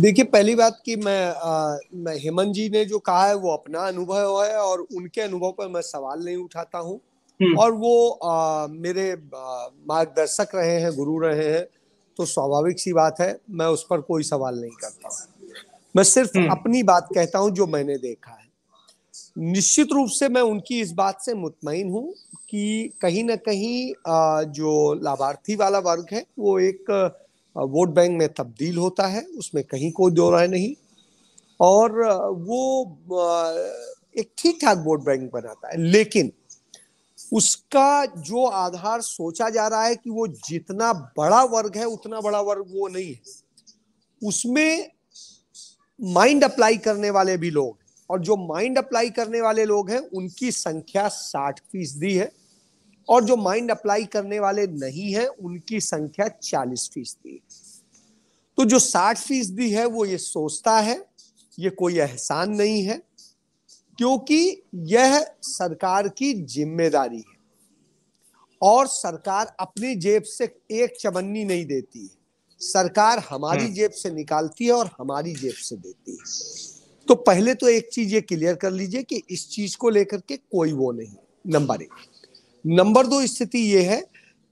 देखिए पहली बात कि मैं, मैं हेमंत जी ने जो कहा है वो अपना अनुभव है और उनके अनुभव पर मैं सवाल नहीं उठाता हूँ हम्म। और वो आ, मेरे मार्गदर्शक रहे हैं गुरु रहे हैं तो स्वाभाविक सी बात है मैं उस पर कोई सवाल नहीं करता हूँ मैं सिर्फ हम्म। अपनी बात कहता हूँ जो मैंने देखा है निश्चित रूप से मैं उनकी इस बात से मुतमिन हूँ कि कहीं ना कहीं आ, जो लाभार्थी वाला वर्ग है वो एक वोट बैंक में तब्दील होता है उसमें कहीं कोई दो राय नहीं और वो एक ठीक ठाक वोट बैंक बनाता है लेकिन उसका जो आधार सोचा जा रहा है कि वो जितना बड़ा वर्ग है उतना बड़ा वर्ग वो नहीं है उसमें माइंड अप्लाई करने वाले भी लोग और जो माइंड अप्लाई करने वाले लोग हैं उनकी संख्या साठ फीसदी है और जो माइंड अप्लाई करने वाले नहीं है उनकी संख्या चालीस फीसदी तो जो साठ फीसदी है वो ये सोचता है ये कोई एहसान नहीं है क्योंकि यह सरकार की जिम्मेदारी है और सरकार अपनी जेब से एक चमन्नी नहीं देती है सरकार हमारी हम्म। जेब से निकालती है और हमारी जेब से देती है तो पहले तो एक चीज ये क्लियर कर लीजिए कि इस चीज को लेकर के कोई वो नहीं नंबर एक नंबर दो स्थिति ये है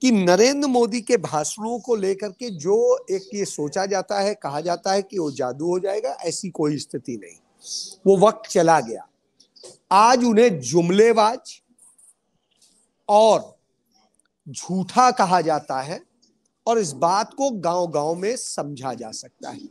कि नरेंद्र मोदी के भाषणों को लेकर के जो एक ये सोचा जाता है कहा जाता है कि वो जादू हो जाएगा ऐसी कोई स्थिति नहीं वो वक्त चला गया आज उन्हें जुमलेबाज और झूठा कहा जाता है और इस बात को गांव गांव में समझा जा सकता है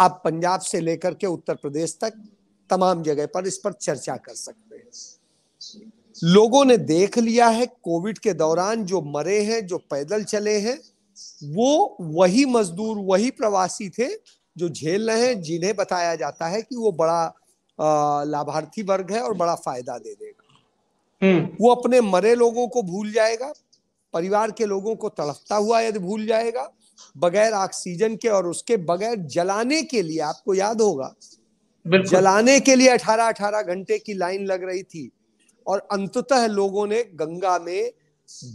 आप पंजाब से लेकर के उत्तर प्रदेश तक तमाम जगह पर इस पर चर्चा कर सकते हैं लोगों ने देख लिया है कोविड के दौरान जो मरे हैं जो पैदल चले हैं वो वही मजदूर वही प्रवासी थे जो झेल रहे हैं जिन्हें बताया जाता है कि वो बड़ा लाभार्थी वर्ग है और बड़ा फायदा दे देगा हम्म। वो अपने मरे लोगों को भूल जाएगा परिवार के लोगों को तड़पता हुआ यदि भूल जाएगा बगैर ऑक्सीजन के और उसके बगैर जलाने के लिए आपको याद होगा जलाने के लिए अठारह अठारह घंटे की लाइन लग रही थी और अंततः लोगों ने गंगा में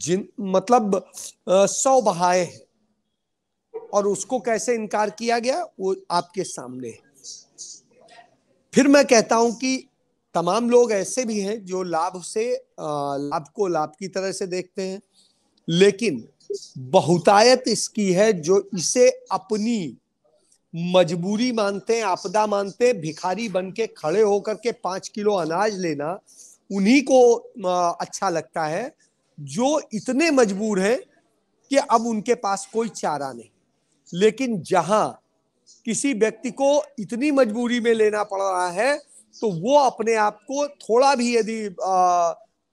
जिन मतलब सौ बहाए हैं और उसको कैसे इनकार किया गया वो आपके सामने है फिर मैं कहता हूं कि तमाम लोग ऐसे भी हैं जो लाभ से लाभ को लाभ की तरह से देखते हैं लेकिन बहुतायत इसकी है जो इसे अपनी मजबूरी मानते हैं आपदा मानते हैं भिखारी बन के खड़े होकर के पांच किलो अनाज लेना उन्हीं को अच्छा लगता है जो इतने मजबूर हैं कि अब उनके पास कोई चारा नहीं लेकिन जहां किसी व्यक्ति को इतनी मजबूरी में लेना पड़ रहा है तो वो अपने आप को थोड़ा भी यदि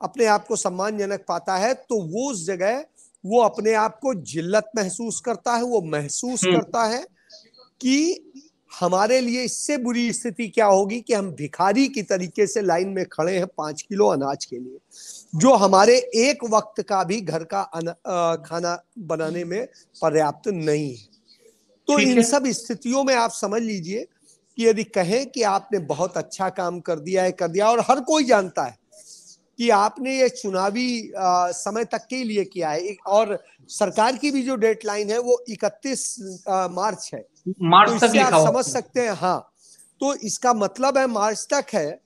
अपने आप को सम्मानजनक पाता है तो वो उस जगह वो अपने आप को जिल्लत महसूस करता है वो महसूस हम्म। करता है कि हमारे लिए इससे बुरी स्थिति क्या होगी कि हम भिखारी की तरीके से लाइन में खड़े हैं पांच किलो अनाज के लिए जो हमारे एक वक्त का भी घर का आ, खाना बनाने में पर्याप्त नहीं है तो इन सब स्थितियों में आप समझ लीजिए कि यदि कहें कि आपने बहुत अच्छा काम कर दिया है कर दिया और हर कोई जानता है कि आपने ये चुनावी आ, समय तक के लिए किया है और सरकार की भी जो डेडलाइन है वो 31 मार्च है मार्च तो तक आप समझ सकते हैं हाँ तो इसका मतलब है मार्च तक है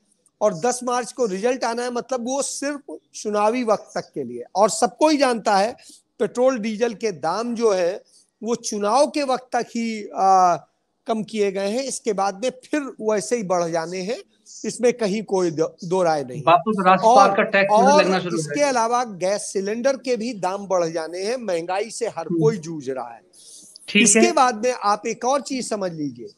और 10 मार्च को रिजल्ट आना है मतलब वो सिर्फ चुनावी वक्त तक के लिए और सबको ही जानता है पेट्रोल डीजल के दाम जो है वो चुनाव के वक्त तक ही आ, कम किए गए हैं इसके बाद में फिर वैसे ही बढ़ जाने हैं इसमें कहीं कोई दो राय नहीं तो और, का टैक्स और इसके अलावा गैस सिलेंडर के भी दाम बढ़ जाने हैं महंगाई से हर हम्म। कोई जूझ रहा है इसके है। बाद में आप एक और चीज समझ लीजिए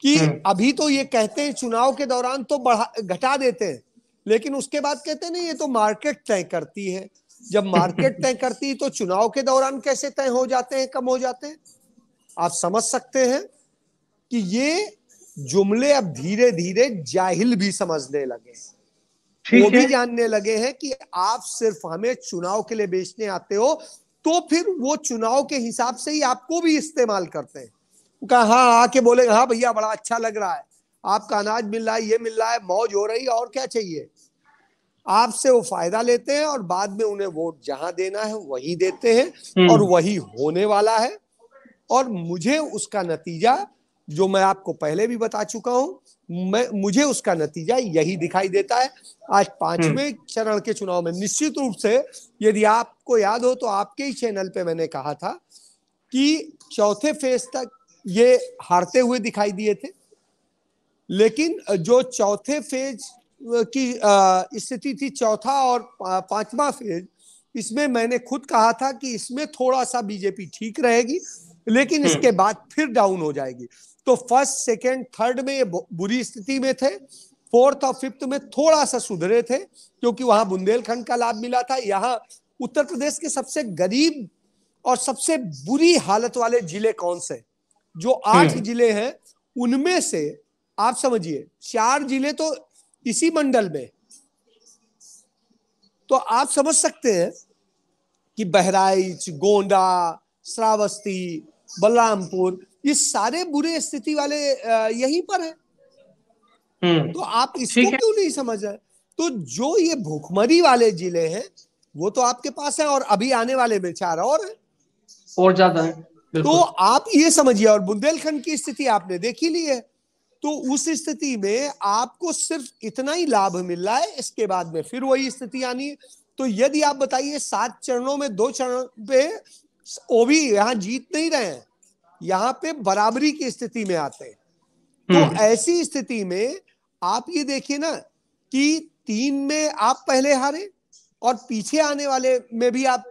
कि हम्म। अभी तो ये कहते हैं चुनाव के दौरान तो बढ़ा घटा देते हैं लेकिन उसके बाद कहते नहीं ये तो मार्केट तय करती है जब मार्केट तय करती है तो चुनाव के दौरान कैसे तय हो जाते हैं कम हो जाते हैं आप समझ सकते हैं कि ये जुमले अब धीरे धीरे जाहिल भी समझने लगे वो भी जानने लगे हैं कि आप सिर्फ हमें चुनाव के लिए बेचने आते हो तो फिर वो चुनाव के हिसाब से ही आपको भी इस्तेमाल करते हैं कहा हाँ, हाँ आके बोले हाँ भैया बड़ा अच्छा लग रहा है आपका अनाज मिल रहा है ये मिल रहा है मौज हो रही है और क्या चाहिए आपसे वो फायदा लेते हैं और बाद में उन्हें वोट जहां देना है वही देते हैं हम्म। और वही होने वाला है और मुझे उसका नतीजा जो मैं आपको पहले भी बता चुका हूं मैं मुझे उसका नतीजा यही दिखाई देता है आज पांचवें हम्म। चरण के चुनाव में निश्चित रूप से यदि आपको याद हो तो आपके ही चैनल पे मैंने कहा था कि चौथे फेज तक ये हारते हुए दिखाई दिए थे लेकिन जो चौथे फेज की स्थिति थी चौथा और पांचवा फेज इसमें मैंने खुद कहा था कि इसमें थोड़ा सा बीजेपी ठीक रहेगी लेकिन हम्म। इसके बाद फिर डाउन हो जाएगी तो फर्स्ट सेकेंड थर्ड में ये बुरी स्थिति में थे फोर्थ और फिफ्थ में थोड़ा सा सुधरे थे क्योंकि वहां बुंदेलखंड का लाभ मिला था यहाँ उत्तर प्रदेश के सबसे गरीब और सबसे बुरी हालत वाले जिले कौन से जो आठ हम्म। जिले हैं उनमें से आप समझिए चार जिले तो इसी मंडल में तो आप समझ सकते हैं कि बहराइच गोंडा श्रावस्ती बलरामपुर ये सारे बुरे स्थिति वाले यहीं पर है हम्म। तो आप इसको क्यों नहीं समझ रहे तो जो ये भूखमरी वाले जिले हैं वो तो आपके पास है और अभी आने वाले में चार और है और ज्यादा है तो आप ये समझिए और बुंदेलखंड की स्थिति आपने देखी ली है तो उस स्थिति में आपको सिर्फ इतना ही लाभ मिल रहा है इसके बाद में फिर वही स्थिति आनी है तो यदि आप बताइए सात चरणों में दो चरण पे वो भी यहाँ जीत नहीं रहे हैं यहाँ पे बराबरी की स्थिति में आते हैं तो हम्म। ऐसी स्थिति में आप ये देखिए ना कि तीन में आप पहले हारे और पीछे आने वाले में भी आप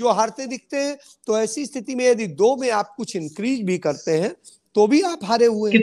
जो हारते दिखते हैं तो ऐसी स्थिति में यदि दो में आप कुछ इंक्रीज भी करते हैं तो भी आप हारे हुए हैं